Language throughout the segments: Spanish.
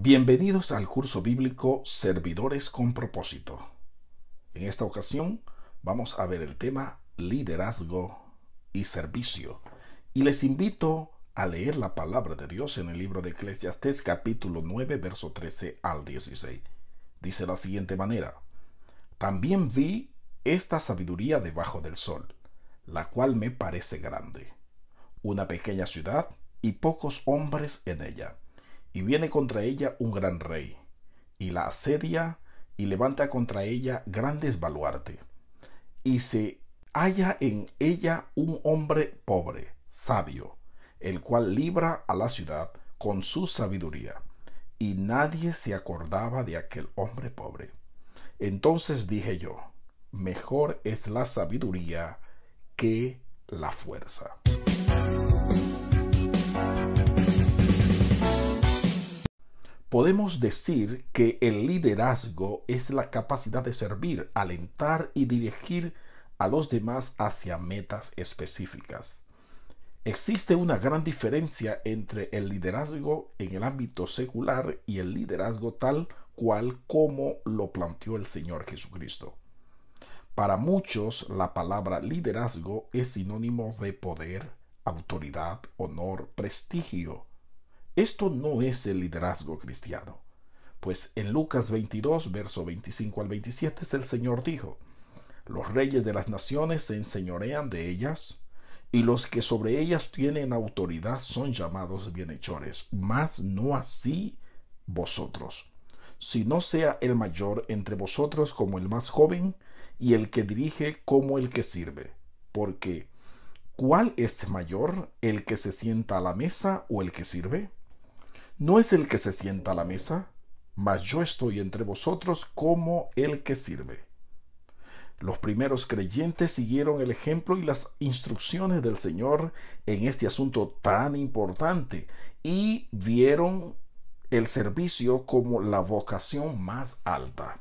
Bienvenidos al curso bíblico Servidores con propósito. En esta ocasión vamos a ver el tema liderazgo y servicio. Y les invito a leer la palabra de Dios en el libro de Eclesiastés capítulo 9 verso 13 al 16. Dice la siguiente manera. También vi esta sabiduría debajo del sol, la cual me parece grande. Una pequeña ciudad y pocos hombres en ella y viene contra ella un gran rey, y la asedia y levanta contra ella grandes baluarte, y se halla en ella un hombre pobre, sabio, el cual libra a la ciudad con su sabiduría, y nadie se acordaba de aquel hombre pobre. Entonces dije yo, mejor es la sabiduría que la fuerza. Podemos decir que el liderazgo es la capacidad de servir, alentar y dirigir a los demás hacia metas específicas. Existe una gran diferencia entre el liderazgo en el ámbito secular y el liderazgo tal cual como lo planteó el Señor Jesucristo. Para muchos la palabra liderazgo es sinónimo de poder, autoridad, honor, prestigio, esto no es el liderazgo cristiano, pues en Lucas 22, verso 25 al 27 el Señor dijo, Los reyes de las naciones se enseñorean de ellas, y los que sobre ellas tienen autoridad son llamados bienhechores, mas no así vosotros, sino sea el mayor entre vosotros como el más joven, y el que dirige como el que sirve, porque ¿cuál es mayor, el que se sienta a la mesa o el que sirve? No es el que se sienta a la mesa, mas yo estoy entre vosotros como el que sirve. Los primeros creyentes siguieron el ejemplo y las instrucciones del Señor en este asunto tan importante y vieron el servicio como la vocación más alta.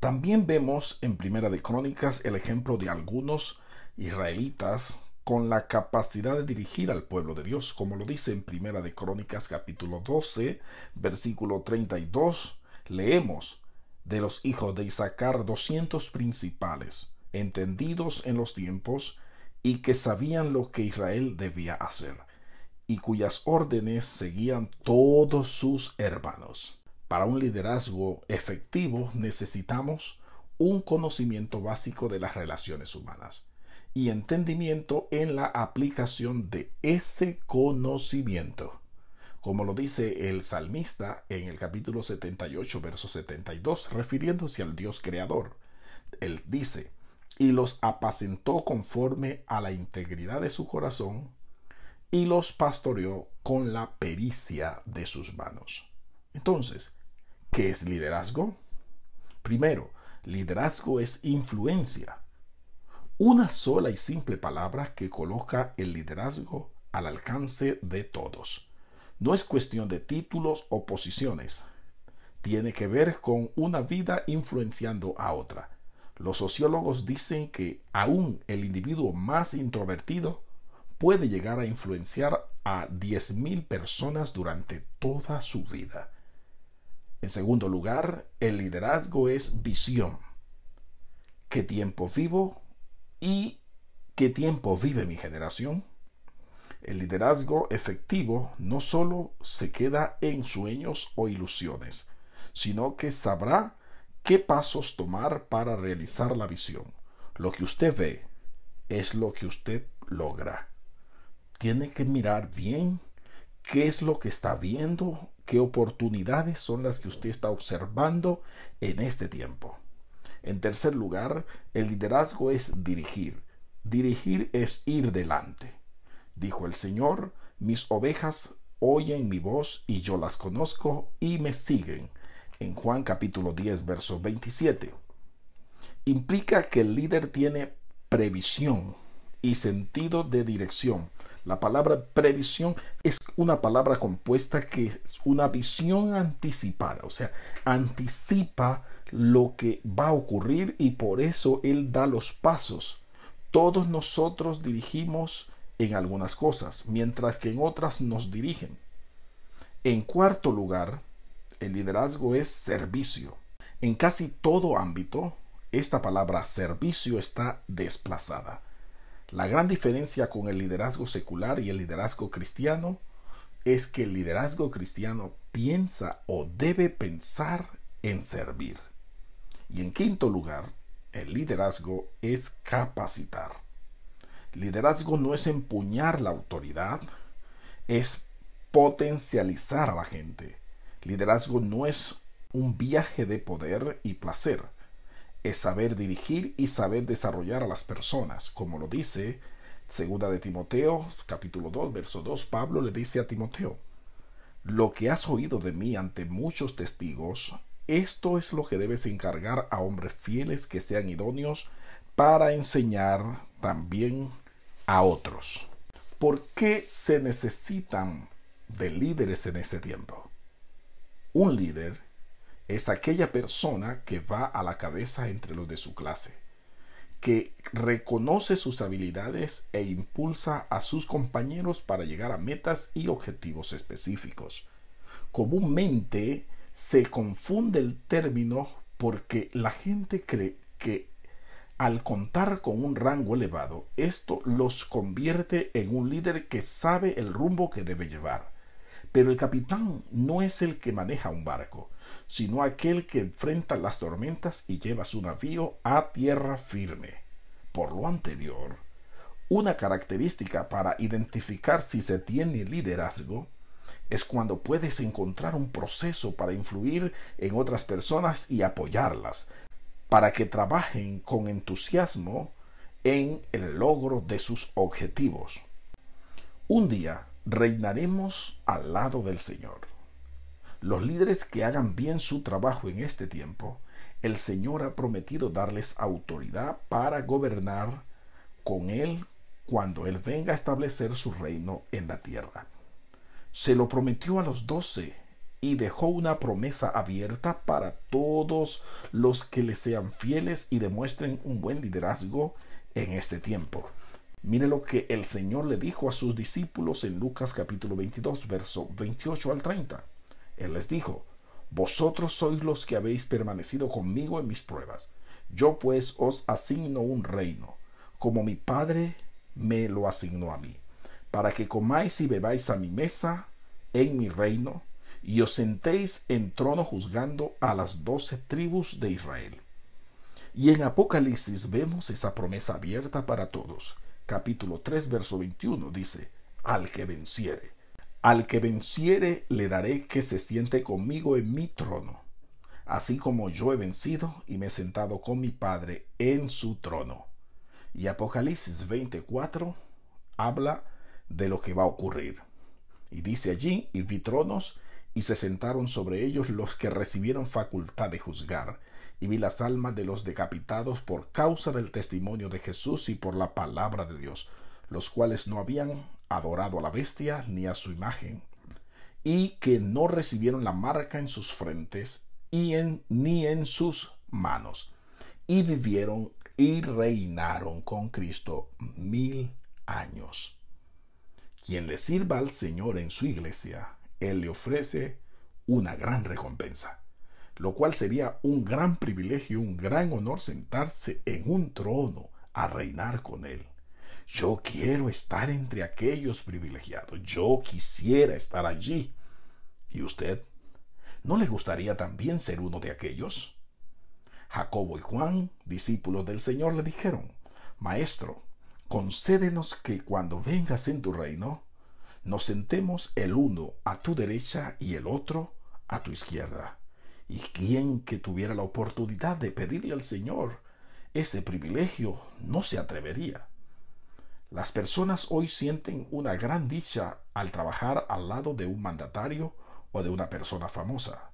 También vemos en Primera de Crónicas el ejemplo de algunos israelitas con la capacidad de dirigir al pueblo de Dios, como lo dice en Primera de Crónicas capítulo 12, versículo 32, leemos de los hijos de Isaacar doscientos principales, entendidos en los tiempos y que sabían lo que Israel debía hacer, y cuyas órdenes seguían todos sus hermanos. Para un liderazgo efectivo necesitamos un conocimiento básico de las relaciones humanas y entendimiento en la aplicación de ese conocimiento. Como lo dice el salmista en el capítulo 78, verso 72, refiriéndose al Dios creador. Él dice, y los apacentó conforme a la integridad de su corazón, y los pastoreó con la pericia de sus manos. Entonces, ¿qué es liderazgo? Primero, liderazgo es influencia una sola y simple palabra que coloca el liderazgo al alcance de todos. No es cuestión de títulos o posiciones. Tiene que ver con una vida influenciando a otra. Los sociólogos dicen que aún el individuo más introvertido puede llegar a influenciar a 10.000 personas durante toda su vida. En segundo lugar, el liderazgo es visión. ¿Qué tiempo vivo? ¿Y qué tiempo vive mi generación? El liderazgo efectivo no solo se queda en sueños o ilusiones, sino que sabrá qué pasos tomar para realizar la visión. Lo que usted ve es lo que usted logra. Tiene que mirar bien qué es lo que está viendo, qué oportunidades son las que usted está observando en este tiempo. En tercer lugar, el liderazgo es dirigir. Dirigir es ir delante. Dijo el Señor, mis ovejas oyen mi voz y yo las conozco y me siguen. En Juan capítulo 10, verso 27. Implica que el líder tiene previsión y sentido de dirección. La palabra previsión es una palabra compuesta que es una visión anticipada, o sea, anticipa lo que va a ocurrir y por eso Él da los pasos. Todos nosotros dirigimos en algunas cosas, mientras que en otras nos dirigen. En cuarto lugar, el liderazgo es servicio. En casi todo ámbito, esta palabra servicio está desplazada. La gran diferencia con el liderazgo secular y el liderazgo cristiano es que el liderazgo cristiano piensa o debe pensar en servir. Y en quinto lugar, el liderazgo es capacitar. Liderazgo no es empuñar la autoridad, es potencializar a la gente. Liderazgo no es un viaje de poder y placer, es saber dirigir y saber desarrollar a las personas, como lo dice segunda de Timoteo, capítulo 2, verso 2, Pablo le dice a Timoteo, lo que has oído de mí ante muchos testigos, esto es lo que debes encargar a hombres fieles que sean idóneos para enseñar también a otros. ¿Por qué se necesitan de líderes en ese tiempo? Un líder es aquella persona que va a la cabeza entre los de su clase, que reconoce sus habilidades e impulsa a sus compañeros para llegar a metas y objetivos específicos. Comúnmente se confunde el término porque la gente cree que al contar con un rango elevado, esto los convierte en un líder que sabe el rumbo que debe llevar. Pero el capitán no es el que maneja un barco, sino aquel que enfrenta las tormentas y lleva su navío a tierra firme. Por lo anterior, una característica para identificar si se tiene liderazgo es cuando puedes encontrar un proceso para influir en otras personas y apoyarlas, para que trabajen con entusiasmo en el logro de sus objetivos. Un día reinaremos al lado del Señor. Los líderes que hagan bien su trabajo en este tiempo, el Señor ha prometido darles autoridad para gobernar con Él cuando Él venga a establecer su reino en la tierra se lo prometió a los doce y dejó una promesa abierta para todos los que le sean fieles y demuestren un buen liderazgo en este tiempo. Mire lo que el Señor le dijo a sus discípulos en Lucas capítulo 22, verso 28 al 30. Él les dijo, Vosotros sois los que habéis permanecido conmigo en mis pruebas. Yo pues os asigno un reino, como mi Padre me lo asignó a mí para que comáis y bebáis a mi mesa en mi reino, y os sentéis en trono juzgando a las doce tribus de Israel. Y en Apocalipsis vemos esa promesa abierta para todos. Capítulo 3, verso 21 dice, al que venciere. Al que venciere le daré que se siente conmigo en mi trono, así como yo he vencido y me he sentado con mi Padre en su trono. Y Apocalipsis 24 habla de lo que va a ocurrir. Y dice allí, y vi tronos, y se sentaron sobre ellos los que recibieron facultad de juzgar, y vi las almas de los decapitados por causa del testimonio de Jesús y por la palabra de Dios, los cuales no habían adorado a la bestia ni a su imagen, y que no recibieron la marca en sus frentes y en, ni en sus manos, y vivieron y reinaron con Cristo mil años. Quien le sirva al Señor en su iglesia, Él le ofrece una gran recompensa, lo cual sería un gran privilegio, un gran honor sentarse en un trono a reinar con Él. Yo quiero estar entre aquellos privilegiados, yo quisiera estar allí. ¿Y usted? ¿No le gustaría también ser uno de aquellos? Jacobo y Juan, discípulos del Señor, le dijeron, Maestro, concédenos que cuando vengas en tu reino, nos sentemos el uno a tu derecha y el otro a tu izquierda. Y quien que tuviera la oportunidad de pedirle al Señor ese privilegio no se atrevería. Las personas hoy sienten una gran dicha al trabajar al lado de un mandatario o de una persona famosa.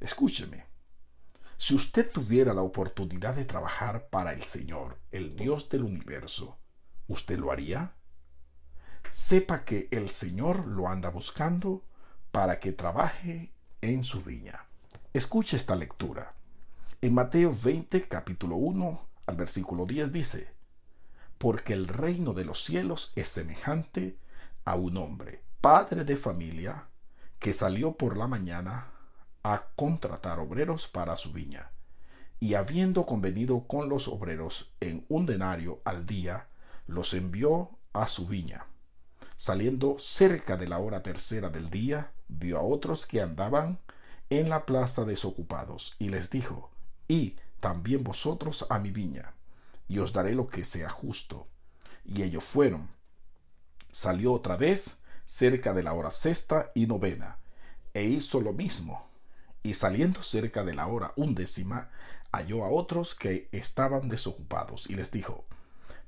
Escúcheme, si usted tuviera la oportunidad de trabajar para el Señor, el Dios del universo, ¿Usted lo haría? Sepa que el Señor lo anda buscando para que trabaje en su viña. Escuche esta lectura. En Mateo 20, capítulo 1, al versículo 10 dice, Porque el reino de los cielos es semejante a un hombre, padre de familia, que salió por la mañana a contratar obreros para su viña, y habiendo convenido con los obreros en un denario al día, los envió a su viña. Saliendo cerca de la hora tercera del día, vio a otros que andaban en la plaza desocupados, y les dijo, y también vosotros a mi viña, y os daré lo que sea justo. Y ellos fueron. Salió otra vez cerca de la hora sexta y novena, e hizo lo mismo. Y saliendo cerca de la hora undécima, halló a otros que estaban desocupados, y les dijo,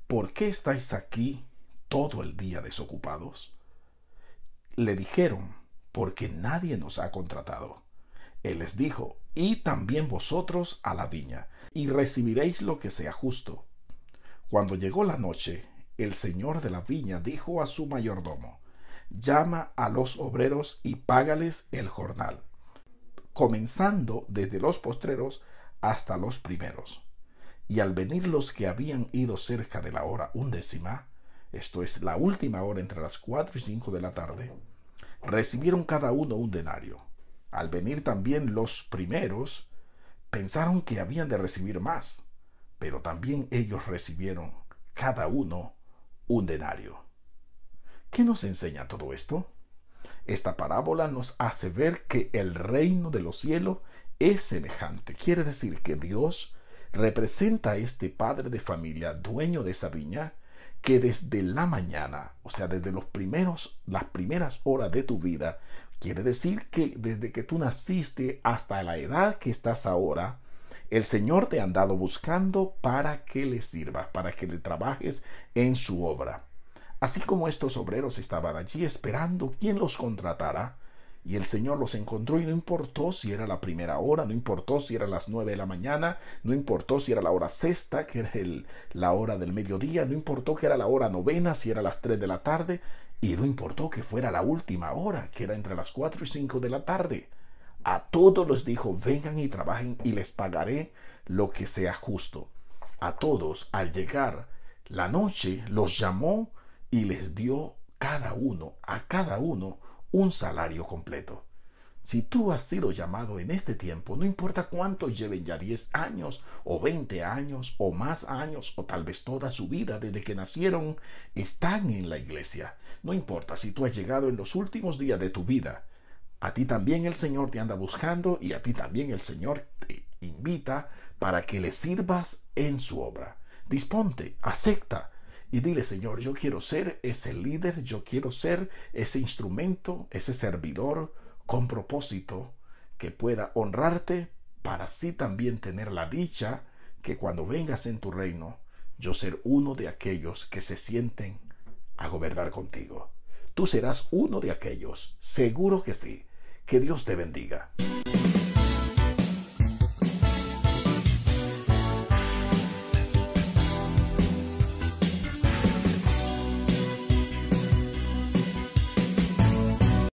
¿por qué estáis aquí todo el día desocupados? Le dijeron, porque nadie nos ha contratado. Él les dijo, y también vosotros a la viña, y recibiréis lo que sea justo. Cuando llegó la noche, el señor de la viña dijo a su mayordomo, llama a los obreros y págales el jornal, comenzando desde los postreros hasta los primeros y al venir los que habían ido cerca de la hora undécima, esto es la última hora entre las cuatro y cinco de la tarde, recibieron cada uno un denario. Al venir también los primeros, pensaron que habían de recibir más, pero también ellos recibieron cada uno un denario. ¿Qué nos enseña todo esto? Esta parábola nos hace ver que el reino de los cielos es semejante. Quiere decir que Dios representa a este padre de familia, dueño de esa viña, que desde la mañana, o sea, desde los primeros, las primeras horas de tu vida, quiere decir que desde que tú naciste hasta la edad que estás ahora, el Señor te ha andado buscando para que le sirvas, para que le trabajes en su obra. Así como estos obreros estaban allí esperando quién los contratara, y el Señor los encontró y no importó si era la primera hora, no importó si era las nueve de la mañana, no importó si era la hora sexta, que era la hora del mediodía, no importó que era la hora novena, si era las tres de la tarde, y no importó que fuera la última hora, que era entre las cuatro y cinco de la tarde. A todos les dijo, vengan y trabajen y les pagaré lo que sea justo. A todos, al llegar la noche, los llamó y les dio cada uno, a cada uno, un salario completo. Si tú has sido llamado en este tiempo, no importa cuánto lleven ya diez años o veinte años o más años o tal vez toda su vida desde que nacieron, están en la iglesia. No importa si tú has llegado en los últimos días de tu vida. A ti también el Señor te anda buscando y a ti también el Señor te invita para que le sirvas en su obra. Disponte, acepta, y dile, Señor, yo quiero ser ese líder, yo quiero ser ese instrumento, ese servidor con propósito que pueda honrarte para así también tener la dicha que cuando vengas en tu reino, yo ser uno de aquellos que se sienten a gobernar contigo. Tú serás uno de aquellos, seguro que sí. Que Dios te bendiga.